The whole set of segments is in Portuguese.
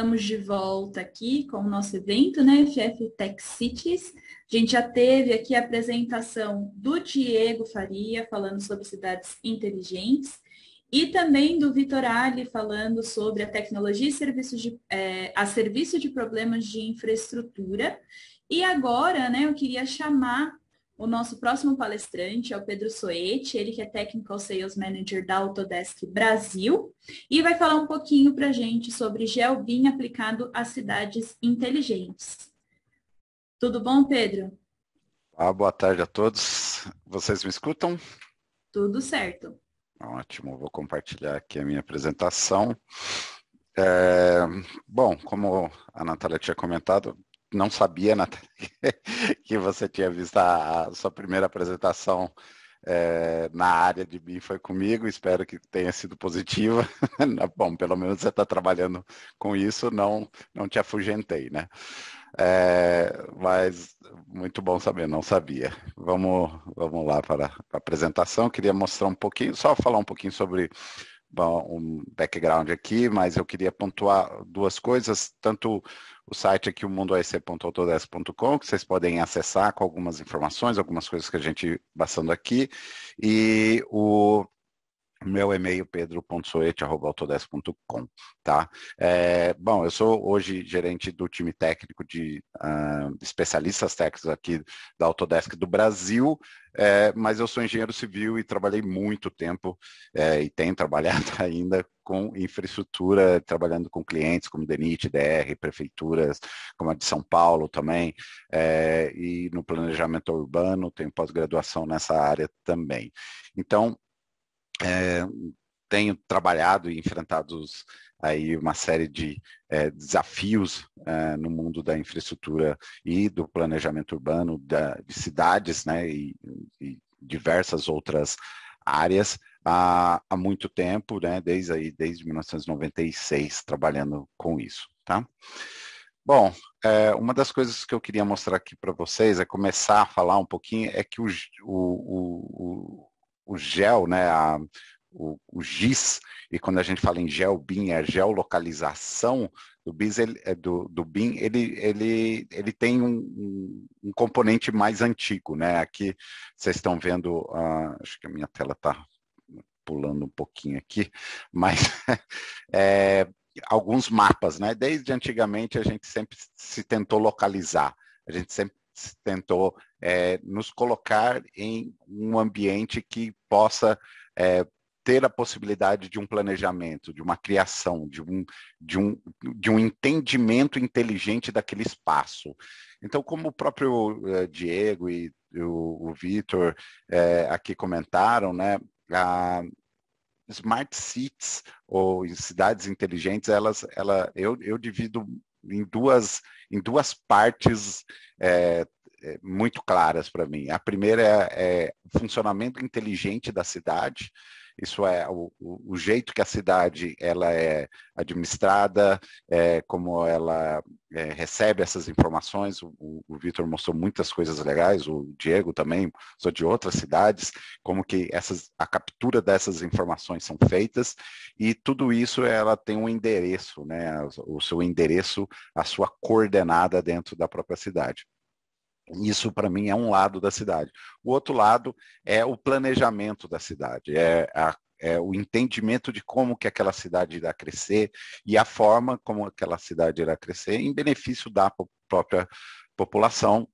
Estamos de volta aqui com o nosso evento, né, FF Tech Cities. A gente já teve aqui a apresentação do Diego Faria falando sobre cidades inteligentes e também do Vitor Ali falando sobre a tecnologia e serviços de, é, a serviço de problemas de infraestrutura. E agora, né, eu queria chamar o nosso próximo palestrante é o Pedro Soete, ele que é Technical Sales Manager da Autodesk Brasil, e vai falar um pouquinho para a gente sobre GeoBIM aplicado a cidades inteligentes. Tudo bom, Pedro? Ah, boa tarde a todos. Vocês me escutam? Tudo certo. Ótimo, vou compartilhar aqui a minha apresentação. É, bom, como a Natália tinha comentado, não sabia, Natália, que você tinha visto a, sua primeira apresentação é, na área de BIM foi comigo, espero que tenha sido positiva. Bom, pelo menos você está trabalhando com isso, não, não te afugentei, né? É, mas muito bom saber, não sabia. Vamos, vamos lá para a apresentação. queria mostrar um pouquinho, só falar um pouquinho sobre um background aqui, mas eu queria pontuar duas coisas, tanto o site aqui, o mundoaec.autodesk.com, que vocês podem acessar com algumas informações, algumas coisas que a gente passando aqui, e o meu e-mail pedro.soete.autodesk.com, tá? É, bom, eu sou hoje gerente do time técnico de uh, especialistas técnicos aqui da Autodesk do Brasil, é, mas eu sou engenheiro civil e trabalhei muito tempo é, e tenho trabalhado ainda com infraestrutura, trabalhando com clientes como DENIT, DR, prefeituras, como a de São Paulo também, é, e no planejamento urbano, tenho pós-graduação nessa área também. Então, é, tenho trabalhado e enfrentado aí uma série de é, desafios é, no mundo da infraestrutura e do planejamento urbano da, de cidades, né, e, e diversas outras áreas há, há, muito tempo, né, desde aí, desde 1996 trabalhando com isso, tá? Bom, é, uma das coisas que eu queria mostrar aqui para vocês é começar a falar um pouquinho é que o, o, o o gel, né, a, o, o, GIS, e quando a gente fala em gel BIM, é geolocalização do, BIS, ele, é do, do BIM, ele, ele, ele tem um, um, componente mais antigo, né? Aqui vocês estão vendo, uh, acho que a minha tela está pulando um pouquinho aqui, mas é, alguns mapas, né? Desde antigamente a gente sempre se tentou localizar, a gente sempre tentou é, nos colocar em um ambiente que possa é, ter a possibilidade de um planejamento, de uma criação, de um, de, um, de um entendimento inteligente daquele espaço. Então, como o próprio é, Diego e o, o Vitor é, aqui comentaram, né, a smart cities ou cidades inteligentes, elas, ela, eu, eu divido em duas, em duas partes é, é, muito claras para mim. A primeira é, é, o funcionamento inteligente da cidade, isso é o, o jeito que a cidade ela é administrada, é, como ela é, recebe essas informações. O, o, Vitor mostrou muitas coisas legais, o Diego também, sou de outras cidades, como que essas, a captura dessas informações são feitas e tudo isso ela tem um endereço, né? O seu endereço, a sua coordenada dentro da própria cidade. Isso, para mim, é um lado da cidade. O outro lado é o planejamento da cidade, é, a, é o entendimento de como que aquela cidade irá crescer e a forma como aquela cidade irá crescer em benefício da própria população,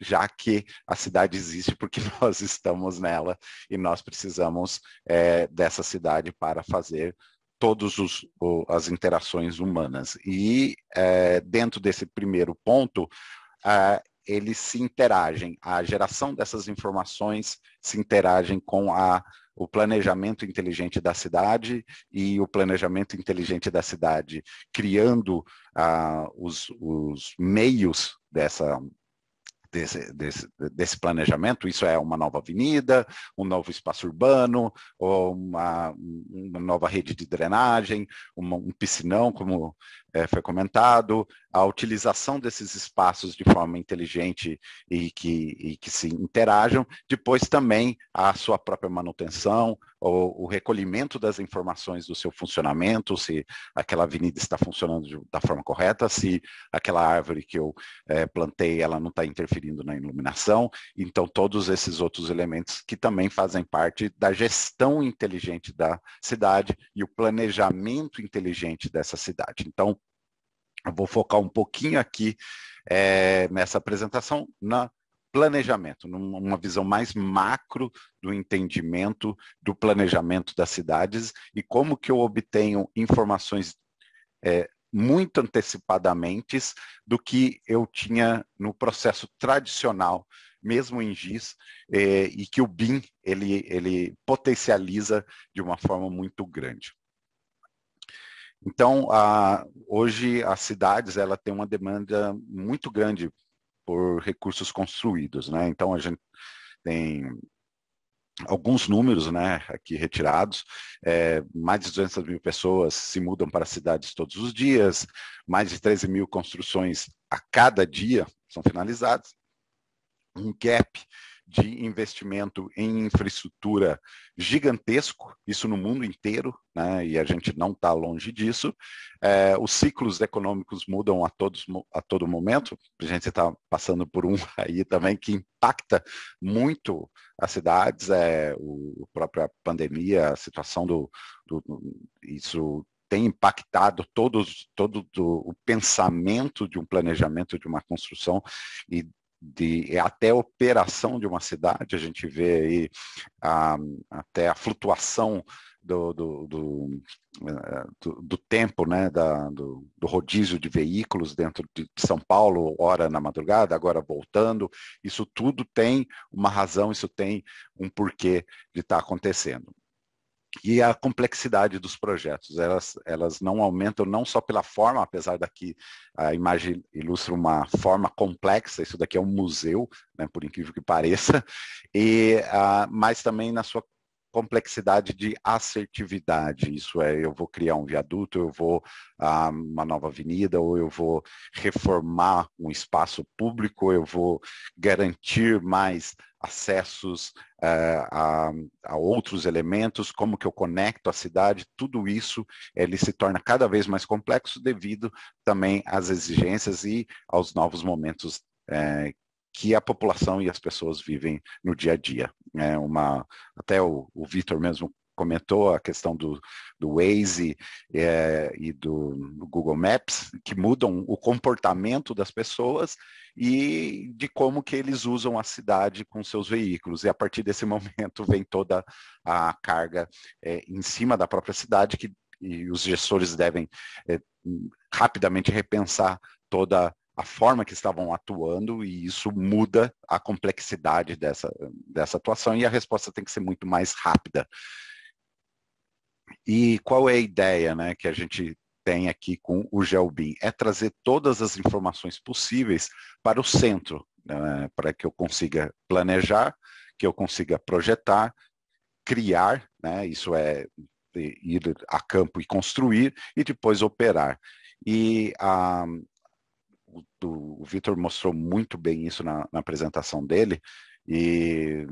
já que a cidade existe porque nós estamos nela e nós precisamos é, dessa cidade para fazer todas as interações humanas. E é, dentro desse primeiro ponto, Uh, eles se interagem, a geração dessas informações se interagem com a, o planejamento inteligente da cidade e o planejamento inteligente da cidade criando ah, os, os meios dessa Desse, desse, desse, planejamento, isso é uma nova avenida, um novo espaço urbano, ou uma, uma nova rede de drenagem, uma, um piscinão, como é, foi comentado, a utilização desses espaços de forma inteligente e que, e que se interajam, depois também a sua própria manutenção, o, o recolhimento das informações do seu funcionamento, se aquela avenida está funcionando de, da forma correta, se aquela árvore que eu é, plantei ela não está interferindo na iluminação, então todos esses outros elementos que também fazem parte da gestão inteligente da cidade e o planejamento inteligente dessa cidade. Então, eu vou focar um pouquinho aqui é, nessa apresentação na planejamento, numa visão mais macro do entendimento do planejamento das cidades e como que eu obtenho informações é, muito antecipadamente do que eu tinha no processo tradicional, mesmo em GIS, é, e que o BIM ele, ele potencializa de uma forma muito grande. Então, a, hoje as cidades ela tem uma demanda muito grande por recursos construídos, né? Então a gente tem alguns números, né, aqui retirados, é, mais de 200 mil pessoas se mudam para cidades todos os dias, mais de 13 mil construções a cada dia são finalizadas, um gap de investimento em infraestrutura gigantesco, isso no mundo inteiro, né? e a gente não está longe disso. É, os ciclos econômicos mudam a, todos, a todo momento, a gente está passando por um aí também que impacta muito as cidades, é, o, a própria pandemia, a situação do, do isso tem impactado todos, todo o pensamento de um planejamento, de uma construção, e de é até operação de uma cidade, a gente vê aí a, até a flutuação do, do, do, do, do tempo, né, da, do, do, rodízio de veículos dentro de São Paulo, hora na madrugada, agora voltando, isso tudo tem uma razão, isso tem um porquê de estar tá acontecendo e a complexidade dos projetos. Elas, elas não aumentam não só pela forma, apesar daqui a imagem ilustra uma forma complexa, isso daqui é um museu, né, por incrível que pareça, e, uh, mas também na sua complexidade de assertividade. Isso é, eu vou criar um viaduto, eu vou ah, uma nova avenida, ou eu vou reformar um espaço público, eu vou garantir mais acessos uh, a, a, outros elementos, como que eu conecto a cidade, tudo isso ele se torna cada vez mais complexo devido também às exigências e aos novos momentos uh, que a população e as pessoas vivem no dia a dia. É uma, até o, o Vitor mesmo comentou a questão do, do Waze é, e do Google Maps, que mudam o comportamento das pessoas e de como que eles usam a cidade com seus veículos. E a partir desse momento vem toda a carga é, em cima da própria cidade, que os gestores devem é, rapidamente repensar toda a forma que estavam atuando e isso muda a complexidade dessa, dessa atuação e a resposta tem que ser muito mais rápida. E qual é a ideia né, que a gente tem aqui com o GeoBIM? É trazer todas as informações possíveis para o centro, né, para que eu consiga planejar, que eu consiga projetar, criar, né, isso é ir a campo e construir, e depois operar. E a, ah, o, o Vitor mostrou muito bem isso na, na apresentação dele, e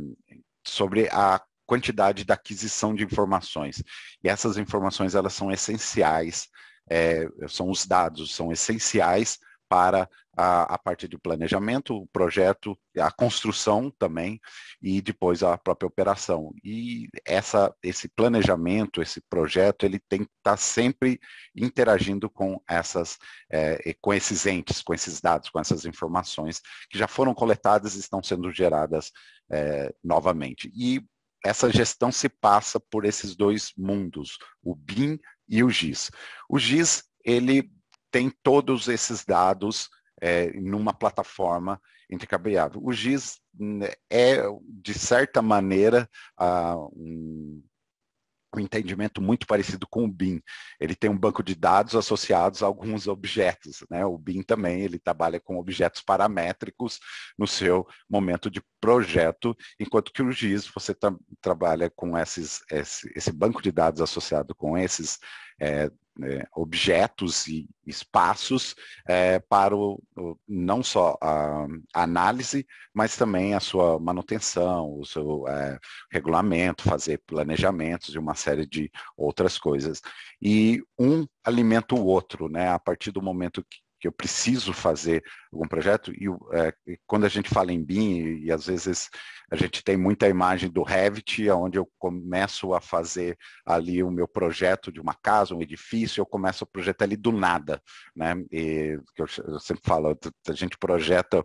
sobre a quantidade da aquisição de informações. E essas informações elas são essenciais, é, são os dados, são essenciais para a, a, parte de planejamento, o projeto, a construção também e depois a própria operação. E essa, esse planejamento, esse projeto, ele tem que estar tá sempre interagindo com essas, é, com esses entes, com esses dados, com essas informações que já foram coletadas e estão sendo geradas é, novamente. E essa gestão se passa por esses dois mundos, o BIM e o GIS. O GIS, ele tem todos esses dados é, numa plataforma intercambiável. O GIS né, é, de certa maneira, uh, um, um entendimento muito parecido com o BIM. Ele tem um banco de dados associados a alguns objetos. Né? O BIM também ele trabalha com objetos paramétricos no seu momento de projeto, enquanto que o GIS você tra trabalha com esses, esse, esse, banco de dados associado com esses é, né, objetos e espaços é, para o, o, não só a, a análise, mas também a sua manutenção, o seu é, regulamento, fazer planejamentos e uma série de outras coisas. E um alimenta o outro, né? A partir do momento que, que eu preciso fazer algum projeto, é, e quando a gente fala em BIM, e, e, às vezes a gente tem muita imagem do Revit, onde eu começo a fazer ali o meu projeto de uma casa, um edifício, eu começo a projetar ali do nada, né? E eu, eu sempre falo, a gente projeta,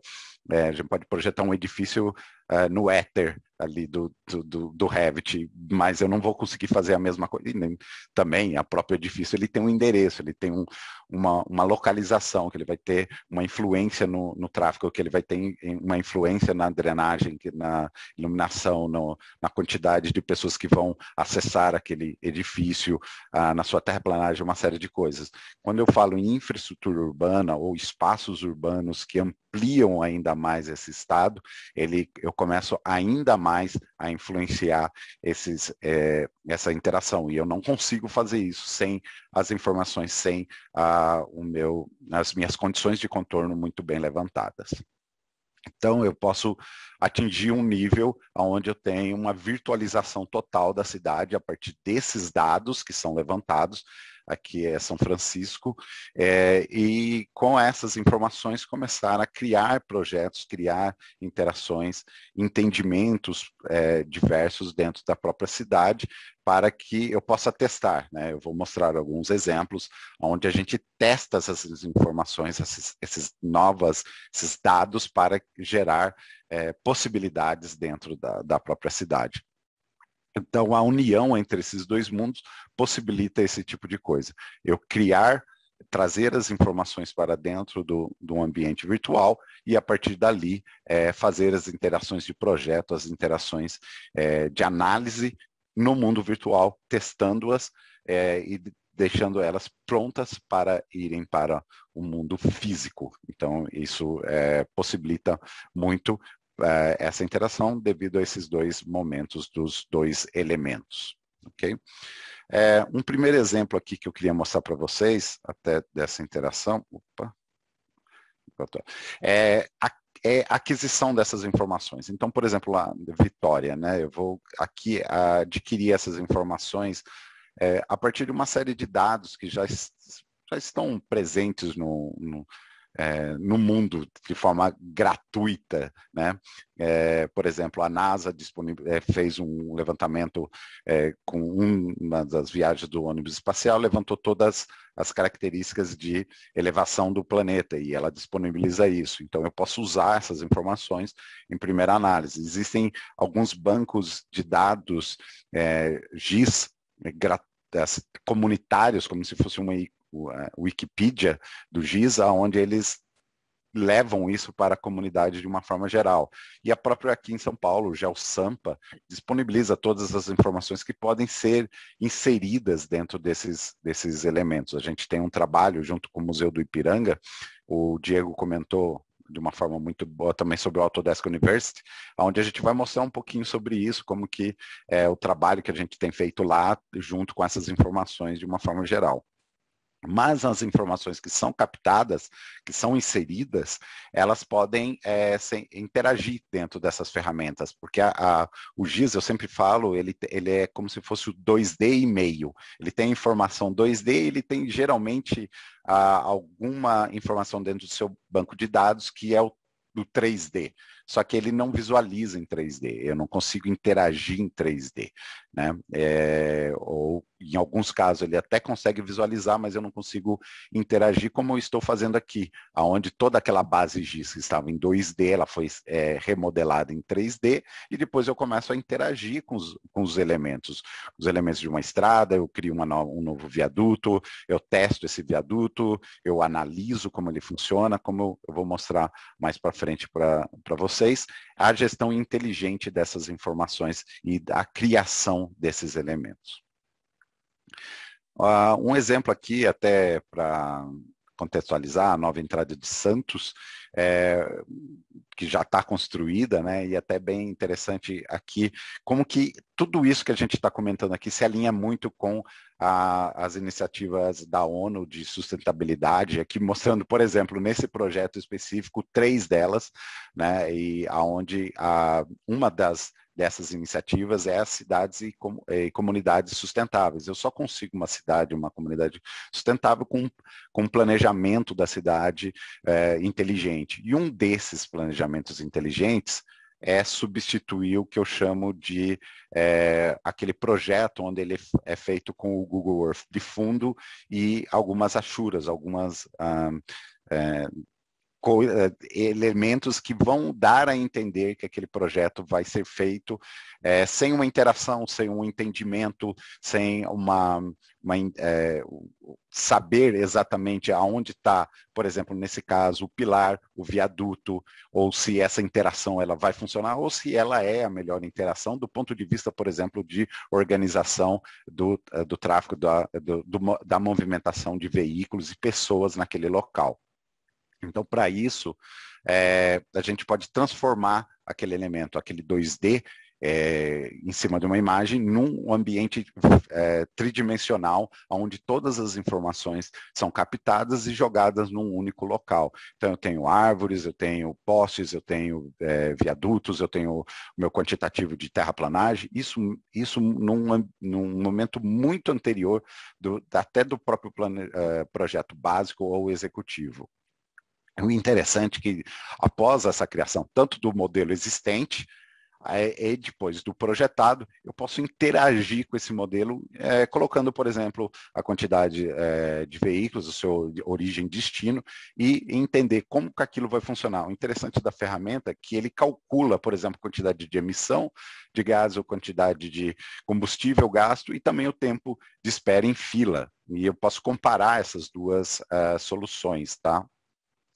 é, a gente pode projetar um edifício Uh, no éter ali do, do, do, Revit, mas eu não vou conseguir fazer a mesma coisa. Nem, também, a próprio edifício, ele tem um endereço, ele tem um, uma, uma localização, que ele vai ter uma influência influência no, no tráfego que ele vai ter, uma influência na drenagem, na iluminação, no, na quantidade de pessoas que vão acessar aquele edifício, ah, na sua terraplanagem, uma série de coisas. Quando eu falo em infraestrutura urbana ou espaços urbanos que ampliam ainda mais esse estado, ele, eu começo ainda mais a influenciar esses, é, essa interação. E eu não consigo fazer isso sem as informações, sem a, o meu, as minhas condições de contorno muito bem levantadas. Então, eu posso atingir um nível onde eu tenho uma virtualização total da cidade a partir desses dados que são levantados, aqui é São Francisco, é, e com essas informações começar a criar projetos, criar interações, entendimentos é, diversos dentro da própria cidade, para que eu possa testar. Né? Eu vou mostrar alguns exemplos onde a gente testa essas informações, esses, esses novas, esses dados para gerar é, possibilidades dentro da, da própria cidade. Então, a união entre esses dois mundos possibilita esse tipo de coisa. Eu criar, trazer as informações para dentro do, do ambiente virtual e, a partir dali, é, fazer as interações de projeto, as interações é, de análise no mundo virtual, testando-as é, e deixando elas prontas para irem para o mundo físico. Então, isso é, possibilita muito uh, essa interação devido a esses dois momentos dos dois elementos. ok? É, um primeiro exemplo aqui que eu queria mostrar para vocês, até dessa interação, opa, é a, é a aquisição dessas informações. Então, por exemplo, lá, Vitória, né? eu vou aqui adquirir essas informações é, a partir de uma série de dados que já, já estão presentes no, no é, no mundo de forma gratuita. Né? É, por exemplo, a NASA é, fez um levantamento é, com uma das viagens do ônibus espacial, levantou todas as características de elevação do planeta e ela disponibiliza isso. Então, eu posso usar essas informações em primeira análise. Existem alguns bancos de dados é, GIS né, gratuitos comunitários, como se fosse uma o a Wikipedia do GISA, onde eles levam isso para a comunidade de uma forma geral. E a própria aqui em São Paulo, o Sampa, disponibiliza todas as informações que podem ser inseridas dentro desses, desses elementos. A gente tem um trabalho junto com o Museu do Ipiranga, o Diego comentou de uma forma muito boa também sobre o Autodesk University, onde a gente vai mostrar um pouquinho sobre isso, como que é o trabalho que a gente tem feito lá, junto com essas informações de uma forma geral mas as informações que são captadas, que são inseridas, elas podem é, eh, se, interagir dentro dessas ferramentas, porque a, a, o GIS, eu sempre falo, ele, ele é como se fosse o 2D e meio, ele tem informação 2D, ele tem geralmente a, ah, alguma informação dentro do seu banco de dados que é o do 3D, só que ele não visualiza em 3D, eu não consigo interagir em 3D, né? É, ou em alguns casos ele até consegue visualizar, mas eu não consigo interagir como eu estou fazendo aqui, aonde toda aquela base giz que estava em 2D, ela foi é, remodelada em 3D e depois eu começo a interagir com os, com os elementos, os elementos de uma estrada, eu crio uma, um novo viaduto, eu testo esse viaduto, eu analiso como ele funciona, como eu, eu vou mostrar mais para frente para vocês vocês a gestão inteligente dessas informações e da criação desses elementos. Uh, um exemplo aqui, até para contextualizar a nova entrada de Santos, é, que já está construída, né? E é até bem interessante aqui, como que tudo isso que a gente está comentando aqui se alinha muito com a, as iniciativas da ONU de sustentabilidade, aqui mostrando, por exemplo, nesse projeto específico, três delas, né? E aonde a, uma das dessas iniciativas é as cidades e, com, eh, e comunidades sustentáveis. Eu só consigo uma cidade, uma comunidade sustentável com, com um planejamento da cidade é, inteligente. E um desses planejamentos inteligentes é substituir o que eu chamo de é, aquele projeto onde ele é feito com o Google Earth de fundo e algumas achuras, algumas ah, é, eh, elementos que vão dar a entender que aquele projeto vai ser feito é, sem uma interação, sem um entendimento, sem uma, uma é, saber exatamente aonde está, por exemplo, nesse caso, o pilar, o viaduto, ou se essa interação ela vai funcionar, ou se ela é a melhor interação do ponto de vista, por exemplo, de organização do, do tráfego, da, do, da movimentação de veículos e pessoas naquele local. Então, para isso, é, a gente pode transformar aquele elemento, aquele 2D, é, eh, em cima de uma imagem, num ambiente é, tridimensional, onde todas as informações são captadas e jogadas num único local. Então, eu tenho árvores, eu tenho postes, eu tenho viadutos, eu tenho meu quantitativo de terraplanagem, isso, isso num, num momento muito anterior, do, até do próprio plane, projeto básico ou executivo o é interessante é que, após essa criação, tanto do modelo existente, e é, é depois do projetado, eu posso interagir com esse modelo, é, colocando, por exemplo, a quantidade é, de veículos, o seu origem destino, e entender como que aquilo vai funcionar. O interessante da ferramenta é que ele calcula, por exemplo, quantidade de emissão de gás ou quantidade de combustível gasto e também o tempo de espera em fila. E eu posso comparar essas duas uh, soluções, tá?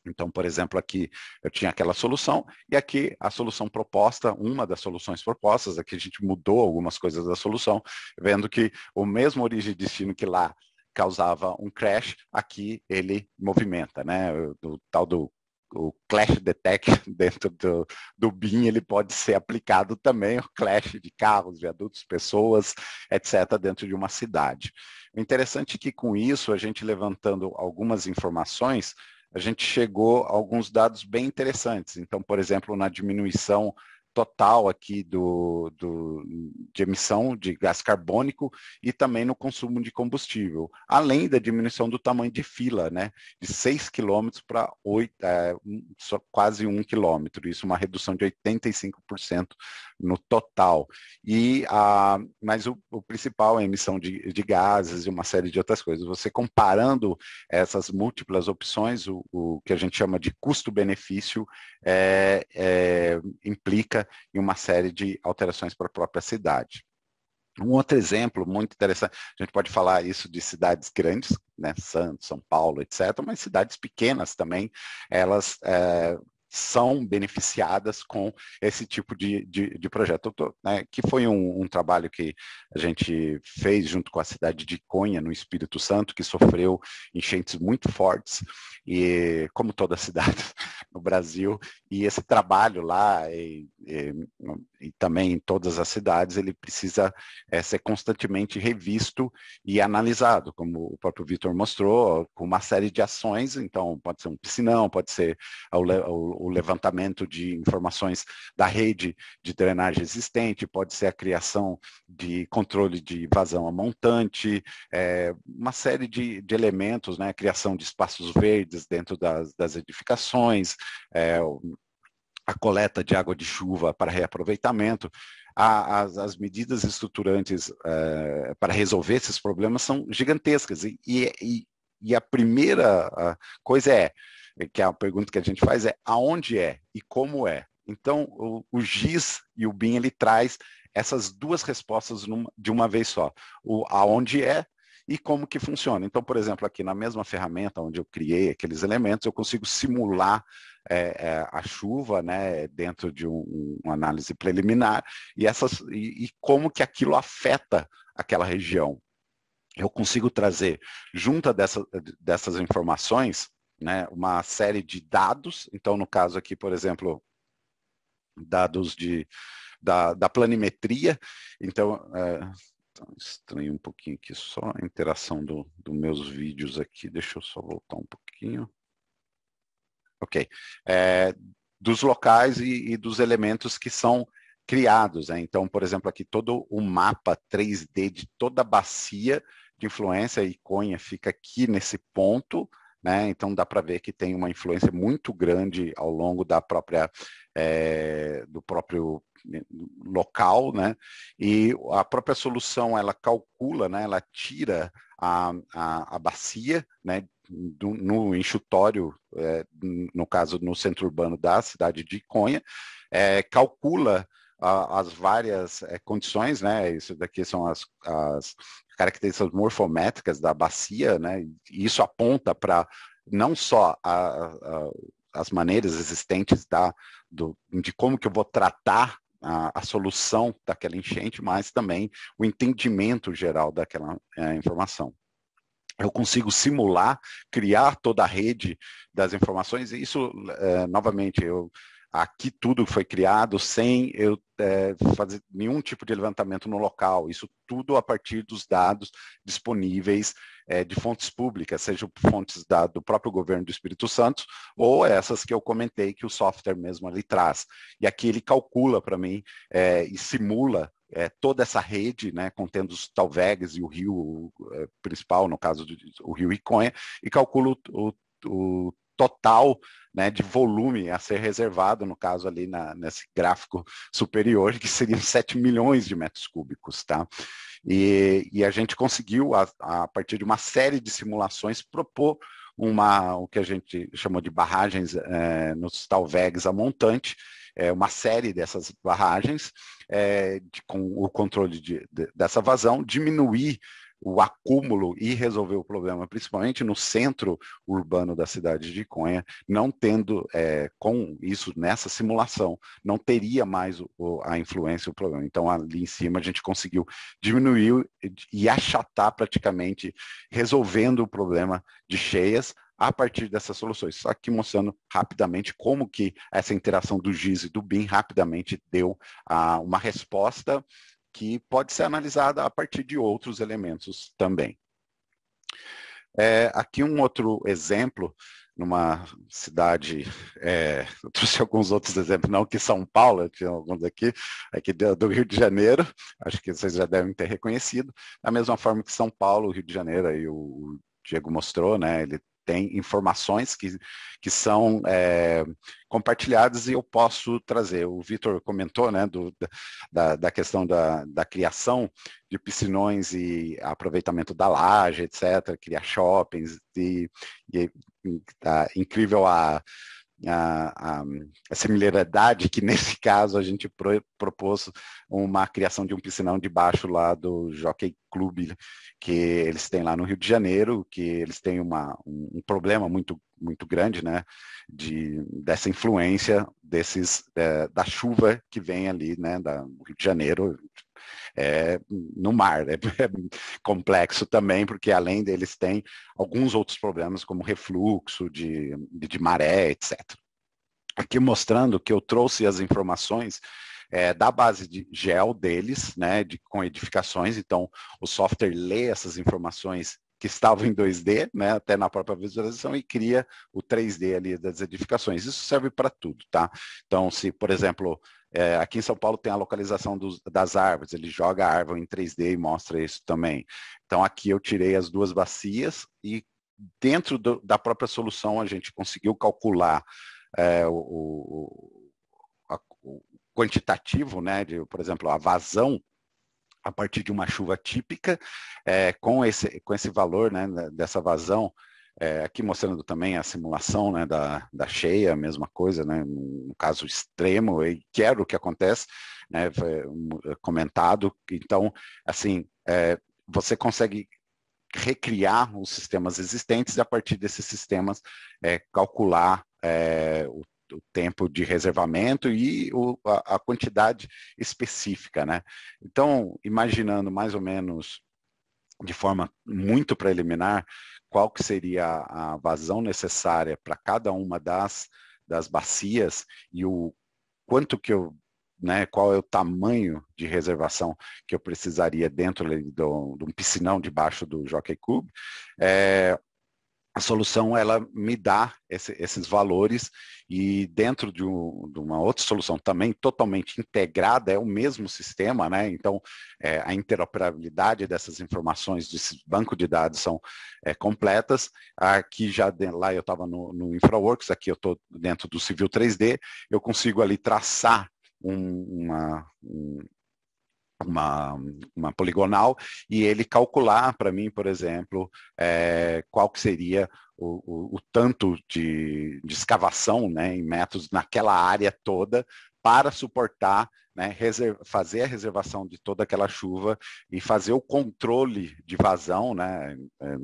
Então, por exemplo, aqui eu tinha aquela solução e aqui a solução proposta, uma das soluções propostas, aqui a gente mudou algumas coisas da solução, vendo que o mesmo origem e destino que lá causava um crash, aqui ele movimenta, né? o tal do o clash detect dentro do, do BIM, ele pode ser aplicado também o clash de carros, viadutos, pessoas, etc., dentro de uma cidade. O interessante é que com isso, a gente levantando algumas informações, a gente chegou a alguns dados bem interessantes. Então, por exemplo, na diminuição total aqui do, do, de emissão de gás carbônico e também no consumo de combustível, além da diminuição do tamanho de fila, né, de 6 km para é, quase 1 km, isso é uma redução de 85% no total. E a, mas o, o principal é a emissão de, de, gases e uma série de outras coisas. Você comparando essas múltiplas opções, o, o que a gente chama de custo-benefício é, é, implica e uma série de alterações para a própria cidade. Um outro exemplo muito interessante, a gente pode falar isso de cidades grandes, né, Santos, São Paulo, etc., mas cidades pequenas também, elas é, são beneficiadas com esse tipo de, de, de projeto, tô, né, que foi um, um, trabalho que a gente fez junto com a cidade de Conha, no Espírito Santo, que sofreu enchentes muito fortes, e como toda cidade no Brasil, e esse trabalho lá, e, e também em todas as cidades, ele precisa é, ser constantemente revisto e analisado, como o próprio Vitor mostrou, com uma série de ações, então pode ser um piscinão, pode ser o, levantamento de informações da rede de drenagem existente, pode ser a criação de controle de vazão a montante, é, uma série de, de elementos, né, a criação de espaços verdes dentro das, das edificações, é, a coleta de água de chuva para reaproveitamento, a, as, as, medidas estruturantes uh, para resolver esses problemas são gigantescas. E, e, e a primeira coisa é, é que é a pergunta que a gente faz é aonde é e como é. Então, o, o GIS e o BIM, ele traz essas duas respostas numa, de uma vez só. O aonde é, e como que funciona. Então, por exemplo, aqui na mesma ferramenta onde eu criei aqueles elementos, eu consigo simular é, é, a chuva né, dentro de um, uma análise preliminar e, essas, e, e como que aquilo afeta aquela região. Eu consigo trazer, junto dessa, dessas informações, né, uma série de dados. Então, no caso aqui, por exemplo, dados de, da, da planimetria. Então, é, então, estranho um pouquinho aqui só a interação dos do meus vídeos aqui. Deixa eu só voltar um pouquinho. Ok. É, dos locais e, e, dos elementos que são criados. Né? Então, por exemplo, aqui todo o mapa 3D de toda a bacia de influência e Conha fica aqui nesse ponto. Né? Então dá para ver que tem uma influência muito grande ao longo da própria é, do próprio né, local, né? E a própria solução ela calcula, né? Ela tira a, a, a bacia, né? Do, no enxutório, é, no caso no centro urbano da cidade de Iconha, é, calcula a, as várias é, condições, né? Isso daqui são as, as características morfométricas da bacia, né? E isso aponta para não só a, a, as maneiras existentes da, do, de como que eu vou tratar a, a, solução daquela enchente, mas também o entendimento geral daquela é, informação. Eu consigo simular, criar toda a rede das informações, e isso, é, novamente, eu Aqui tudo foi criado sem eu é, fazer nenhum tipo de levantamento no local. Isso tudo a partir dos dados disponíveis é, de fontes públicas, sejam fontes da, do próprio governo do Espírito Santo ou essas que eu comentei que o software mesmo ali traz. E aqui ele calcula para mim é, e simula é, toda essa rede, né, contendo os talvegas e o rio é, principal, no caso do o rio Iconha, e calculo o, o, total né, de volume a ser reservado, no caso ali na, nesse gráfico superior, que seriam 7 milhões de metros cúbicos. Tá? E, e a gente conseguiu, a, a partir de uma série de simulações, propor uma, o que a gente chamou de barragens é, nos talvegs a montante, é, uma série dessas barragens, é, de, com o controle de, de, dessa vazão, diminuir o acúmulo e resolver o problema, principalmente no centro urbano da cidade de Conha, não tendo é, com isso nessa simulação, não teria mais o, a influência o problema. Então ali em cima a gente conseguiu diminuir e achatar praticamente, resolvendo o problema de cheias a partir dessas soluções. Só que mostrando rapidamente como que essa interação do GIS e do BIM rapidamente deu ah, uma resposta que pode ser analisada a partir de outros elementos também. É, aqui um outro exemplo, numa cidade, é, eu trouxe alguns outros exemplos, não que São Paulo, eu tinha alguns aqui, aqui do Rio de Janeiro, acho que vocês já devem ter reconhecido, da mesma forma que São Paulo, Rio de Janeiro, aí o Diego mostrou, né, ele tem informações que, que são é, compartilhadas e eu posso trazer. O Vitor comentou né, do, da, da questão da, da criação de piscinões e aproveitamento da laje, etc., criar shoppings, e, e é, tá, incrível a a, a, a similaridade que nesse caso a gente pro, propôs uma criação de um piscinão debaixo lá do Jockey Club que eles têm lá no Rio de Janeiro, que eles têm uma, um, um problema muito muito grande, né, de dessa influência desses é, da chuva que vem ali, né, do Rio de Janeiro, é, no mar. É, é complexo também, porque além deles tem alguns outros problemas, como refluxo de, de maré, etc. Aqui mostrando que eu trouxe as informações é, da base de gel deles, né, de, com edificações, então o software lê essas informações que estavam em 2D, né, até na própria visualização, e cria o 3D ali das edificações. Isso serve para tudo, tá? Então, se, por exemplo, é, aqui em São Paulo tem a localização dos, das árvores, ele joga a árvore em 3D e mostra isso também. Então aqui eu tirei as duas bacias e dentro do, da própria solução a gente conseguiu calcular é, o, o, a, o, quantitativo, né, de, por exemplo, a vazão a partir de uma chuva típica, é, com, esse, com esse valor né, dessa vazão, é, aqui mostrando também a simulação né, da, da cheia, a mesma coisa, né, um caso extremo, e que o que acontece, né, é, comentado. Então, assim, é, você consegue recriar os sistemas existentes e, a partir desses sistemas, é, calcular é, o o tempo de reservamento e o, a, a, quantidade específica, né? Então, imaginando mais ou menos de forma muito preliminar, qual que seria a vazão necessária para cada uma das, das bacias e o quanto que eu, né, qual é o tamanho de reservação que eu precisaria dentro de, um piscinão debaixo do Jockey Club? é, a solução ela me dá esse, esses valores e dentro de, um, de, uma outra solução também totalmente integrada é o mesmo sistema, né? Então é, a interoperabilidade dessas informações desse banco de dados são é, completas. Aqui já de, lá eu estava no, no InfraWorks, aqui eu estou dentro do Civil 3D, eu consigo ali traçar um, uma, um, uma, uma poligonal e ele calcular para mim, por exemplo, é, qual que seria o, o, o tanto de, de, escavação né, em metros naquela área toda para suportar, né, fazer a reservação de toda aquela chuva e fazer o controle de vazão, né, eh,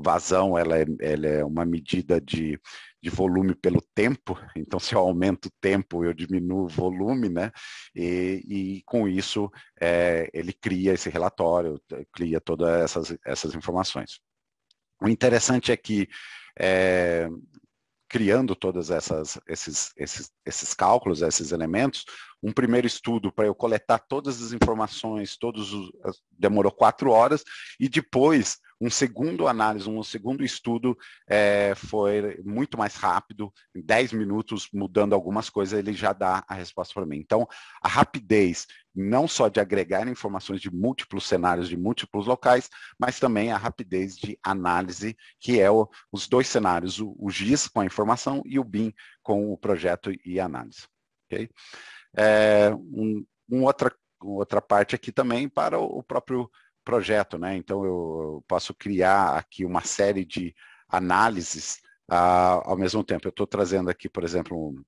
vazão ela é, ela é uma medida de, de volume pelo tempo, então se eu aumento o tempo, eu diminuo o volume, né? E, e com isso é, ele cria esse relatório, cria todas essas, essas informações. O interessante é que é, criando todos esses, esses, esses cálculos, esses elementos, um primeiro estudo para eu coletar todas as informações, todos os, demorou quatro horas e depois um segundo análise, um segundo estudo é, foi muito mais rápido, em 10 minutos, mudando algumas coisas, ele já dá a resposta para mim. Então, a rapidez não só de agregar informações de múltiplos cenários, de múltiplos locais, mas também a rapidez de análise, que é o, os dois cenários, o, o, GIS com a informação e o BIM com o projeto e análise. ok É, um, um outra, outra parte aqui também para o, o próprio projeto, né? Então eu posso criar aqui uma série de análises ah, ao mesmo tempo. Eu estou trazendo aqui, por exemplo, um,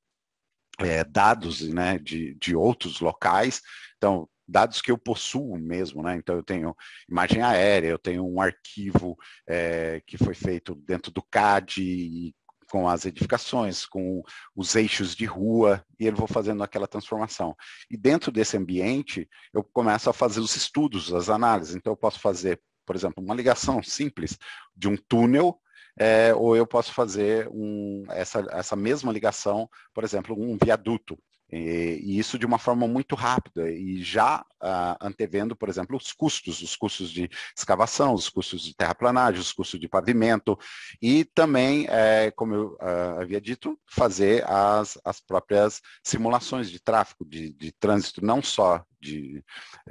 é, dados né, de, de outros locais. Então, dados que eu possuo mesmo, né? Então eu tenho imagem aérea, eu tenho um arquivo é, que foi feito dentro do CAD e com as edificações, com os eixos de rua, e eu vou fazendo aquela transformação. E dentro desse ambiente, eu começo a fazer os estudos, as análises. Então, eu posso fazer, por exemplo, uma ligação simples de um túnel é, ou eu posso fazer um, essa, essa mesma ligação, por exemplo, um viaduto. E, isso de uma forma muito rápida e já ah, antevendo, por exemplo, os custos, os custos de escavação, os custos de terraplanagem, os custos de pavimento e também, eh, como eu ah, havia dito, fazer as, as próprias simulações de tráfego, de, de trânsito, não só de,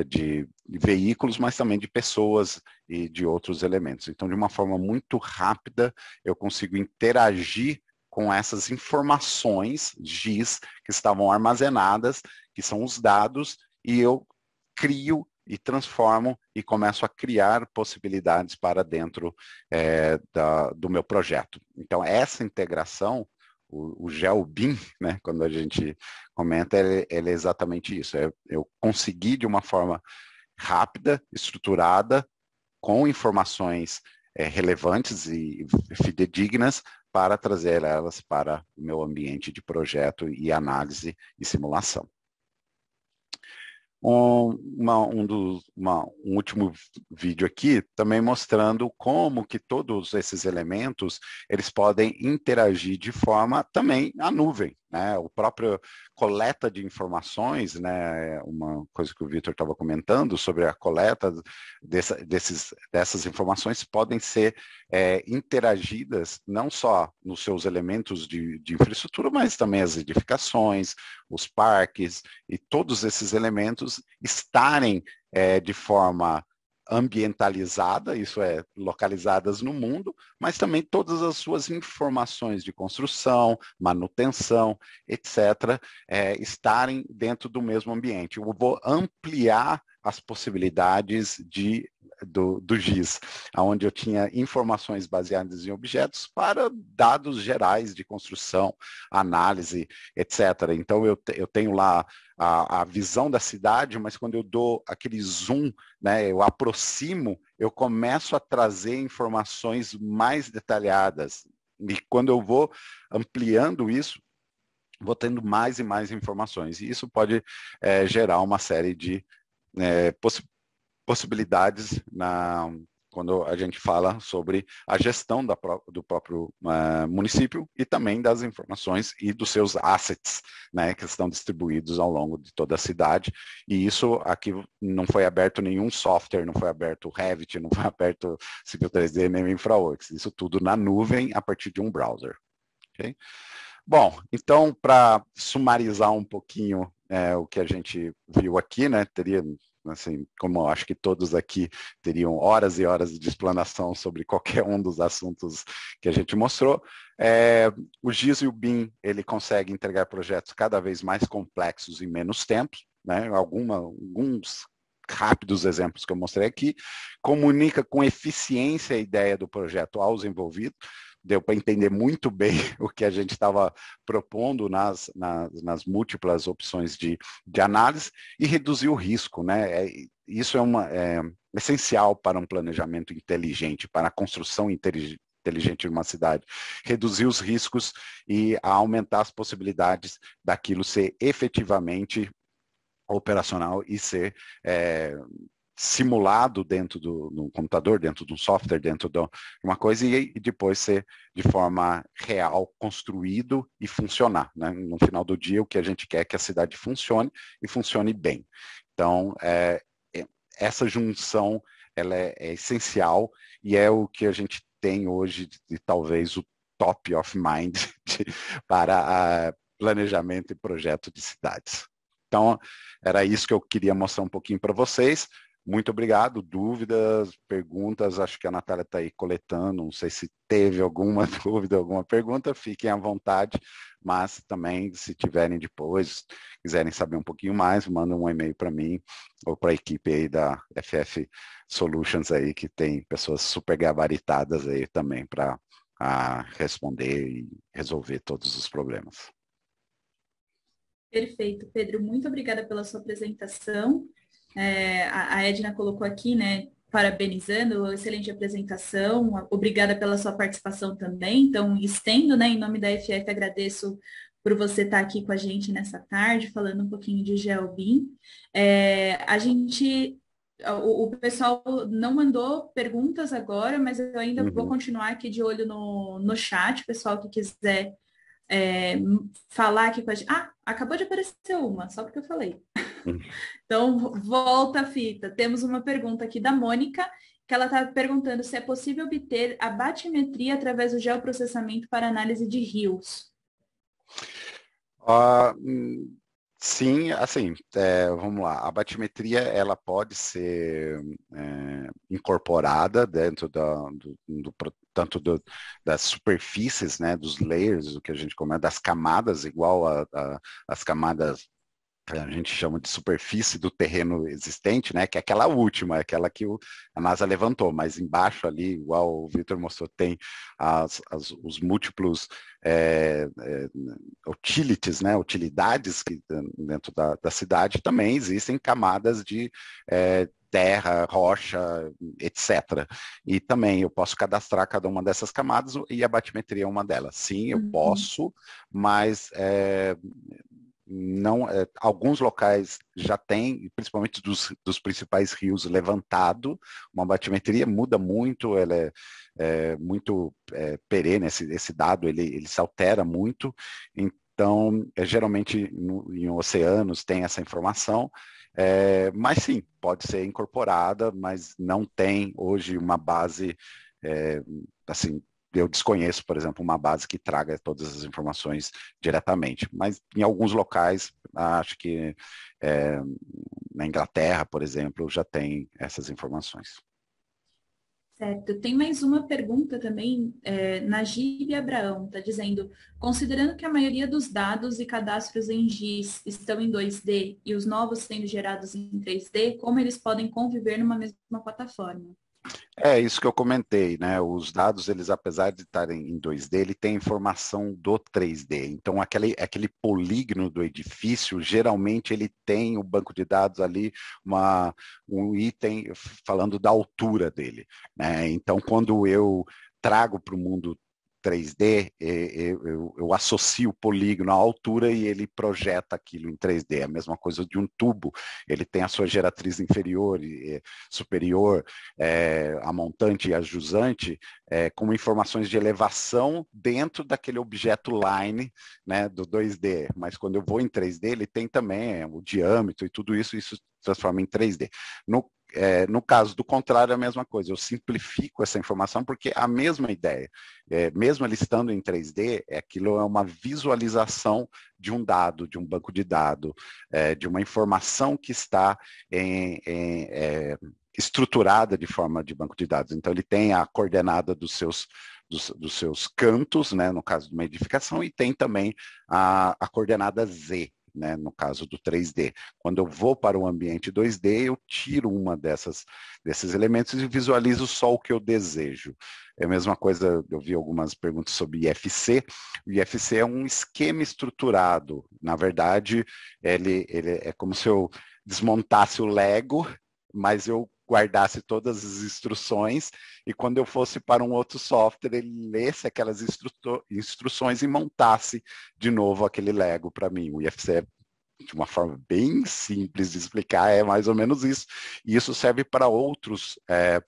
de veículos, mas também de pessoas e de outros elementos. Então, de uma forma muito rápida, eu consigo interagir com essas informações GIS que estavam armazenadas, que são os dados, e eu crio e transformo e começo a criar possibilidades para dentro é, da, do meu projeto. Então, essa integração, o, o GeoBIM, né, quando a gente comenta, ele, ele é exatamente isso. É, eu consegui, de uma forma rápida, estruturada, com informações é, relevantes e fidedignas, para trazer elas para o meu ambiente de projeto e análise e simulação. Um, uma, um, dos, uma, um, último vídeo aqui também mostrando como que todos esses elementos eles podem interagir de forma também a nuvem né? O próprio coleta de informações, né? É uma coisa que o Vitor estava comentando sobre a coleta dessa, desses, dessas informações podem ser é, interagidas não só nos seus elementos de, de infraestrutura, mas também as edificações, os parques e todos esses elementos estarem é, de forma ambientalizada, isso é, localizadas no mundo, mas também todas as suas informações de construção, manutenção, etc., é, estarem dentro do mesmo ambiente. Eu vou ampliar as possibilidades de, do, do GIS, onde eu tinha informações baseadas em objetos para dados gerais de construção, análise, etc. Então, eu, te, eu tenho lá a, a, visão da cidade, mas quando eu dou aquele zoom, né, eu aproximo, eu começo a trazer informações mais detalhadas. E quando eu vou ampliando isso, vou tendo mais e mais informações. E isso pode é, gerar uma série de é, eh, poss possibilidades na, quando a gente fala sobre a gestão da, do próprio uh, município e também das informações e dos seus assets, né, que estão distribuídos ao longo de toda a cidade. E isso aqui não foi aberto nenhum software, não foi aberto Revit, não foi aberto Civil 3D, nem InfraWorks. Isso tudo na nuvem a partir de um browser. Okay? Bom, então, para sumarizar um pouquinho é, o que a gente viu aqui, né, teria Assim, como acho que todos aqui teriam horas e horas de explanação sobre qualquer um dos assuntos que a gente mostrou, é, o GIS e o BIM ele consegue entregar projetos cada vez mais complexos em menos tempo. Né? Alguma, alguns rápidos exemplos que eu mostrei aqui, comunica com eficiência a ideia do projeto aos envolvidos, deu para entender muito bem o que a gente estava propondo nas, nas, nas, múltiplas opções de, de análise e reduzir o risco, né? É, isso é, uma, é essencial para um planejamento inteligente, para a construção inteligente inteligente de uma cidade, reduzir os riscos e aumentar as possibilidades daquilo ser efetivamente operacional e ser é, simulado dentro do no computador, dentro de um software, dentro de uma coisa, e, e, depois ser de forma real construído e funcionar. Né? No final do dia, o que a gente quer é que a cidade funcione e funcione bem. Então, é, é essa junção ela é, é, essencial e é o que a gente tem hoje de, de talvez o top of mind de, para a, ah, planejamento e projeto de cidades. Então, era isso que eu queria mostrar um pouquinho para vocês. Muito obrigado. Dúvidas, perguntas, acho que a Natália está aí coletando. Não sei se teve alguma dúvida, alguma pergunta, fiquem à vontade. Mas também, se tiverem depois, quiserem saber um pouquinho mais, mandem um e-mail para mim ou para a equipe aí da FF Solutions aí, que tem pessoas super gabaritadas aí também para responder e resolver todos os problemas. Perfeito, Pedro. Muito obrigada pela sua apresentação. É, a, Edna colocou aqui, né? Parabenizando, excelente apresentação, obrigada pela sua participação também. Então, estendo, né, em nome da FF, agradeço por você estar aqui com a gente nessa tarde, falando um pouquinho de Gelbin. É, a gente, o, o, pessoal não mandou perguntas agora, mas eu ainda uhum. vou continuar aqui de olho no, no chat, pessoal que quiser é, falar aqui com a gente. Ah, acabou de aparecer uma, só porque eu falei. Hum. então, volta a fita. Temos uma pergunta aqui da Mônica, que ela está perguntando se é possível obter a batimetria através do geoprocessamento para análise de rios. Ah, Sim, assim, é, vamos lá. A batimetria ela pode ser é, incorporada dentro da, do, do, tanto do, das superfícies, né, dos layers, o que a gente comenta, das camadas, igual a, a, as camadas a gente chama de superfície do terreno existente, né, que é aquela última, é aquela que o, a NASA levantou, mas embaixo ali, igual o Victor mostrou, tem as, as, os múltiplos é, é, utilities, né, utilidades que, eh, dentro da, da cidade também existem camadas de é, terra, rocha, etc. E também eu posso cadastrar cada uma dessas camadas e a batimetria é uma delas. Sim, eu uhum. posso, mas não é, alguns locais já têm, principalmente dos, dos principais rios, levantado uma batimetria, muda muito, ela é, é muito é, perene, esse, esse dado ele, ele se altera muito, então é, geralmente no, em oceanos tem essa informação, é, mas sim, pode ser incorporada, mas não tem hoje uma base é, assim eu desconheço, por exemplo, uma base que traga todas as informações diretamente, mas em alguns locais, acho que é, na Inglaterra, por exemplo, já tem essas informações. Certo. Tem mais uma pergunta também, é, Najib Abraão está dizendo, considerando que a maioria dos dados e cadastros em GIS estão em 2D e os novos sendo gerados em 3D, como eles podem conviver numa mesma plataforma? É isso que eu comentei, né? Os dados, eles, apesar de estarem em 2D, ele tem informação do 3D. Então, aquele, aquele polígono do edifício, geralmente ele tem o banco de dados ali, uma, um item falando da altura dele. Né? Então, quando eu trago para o mundo 3D, eu, associo o polígono à altura e ele projeta aquilo em 3D. É a mesma coisa de um tubo, ele tem a sua geratriz inferior e superior, é, a montante e a jusante, é, com informações de elevação dentro daquele objeto line né, do 2D. Mas quando eu vou em 3D, ele tem também é, o diâmetro e tudo isso, isso transforma em 3D. No é, no caso do contrário, é a mesma coisa. Eu simplifico essa informação porque é a mesma ideia, é, mesmo ele estando em 3D, é, aquilo é uma visualização de um dado, de um banco de dados é, de uma informação que está em, em é, estruturada de forma de banco de dados. Então, ele tem a coordenada dos seus dos, dos, seus cantos, né, no caso de uma edificação, e tem também a, a coordenada Z, né, no caso do 3D. Quando eu vou para o ambiente 2D, eu tiro uma dessas desses elementos e visualizo só o que eu desejo. É a mesma coisa, eu vi algumas perguntas sobre IFC. O IFC é um esquema estruturado. Na verdade, ele, ele é como se eu desmontasse o Lego, mas eu guardasse todas as instruções e quando eu fosse para um outro software, ele lesse aquelas instru instruções e montasse de novo aquele Lego para mim. O IFC é de uma forma bem simples de explicar, é mais ou menos isso. E isso serve para outros é,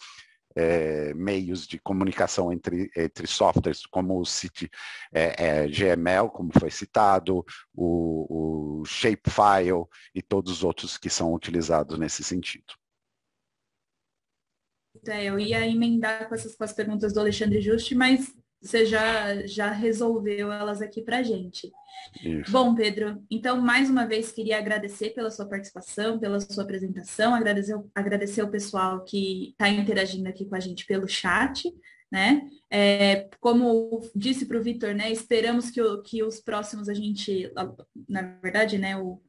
é, meios de comunicação entre, entre softwares, como o City, é, é GML, como foi citado, o, o Shapefile e todos os outros que são utilizados nesse sentido. É, eu ia emendar com essas com as perguntas do Alexandre Juste, mas você já, já resolveu elas aqui para a gente. Isso. Bom, Pedro, então mais uma vez queria agradecer pela sua participação, pela sua apresentação, agradecer, agradecer o pessoal que está interagindo aqui com a gente pelo chat. Né? É, como disse para o Vitor, né, esperamos que, o, que os próximos a gente, na verdade, né, o,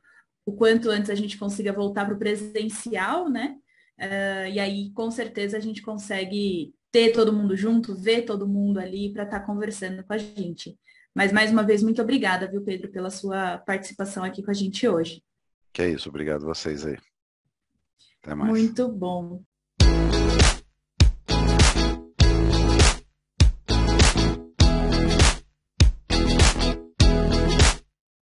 o quanto antes a gente consiga voltar para o presencial, né? Uh, e aí, com certeza, a gente consegue ter todo mundo junto, ver todo mundo ali para estar tá conversando com a gente. Mas, mais uma vez, muito obrigada, viu, Pedro, pela sua participação aqui com a gente hoje. Que é isso, obrigado vocês aí. Até mais. Muito bom.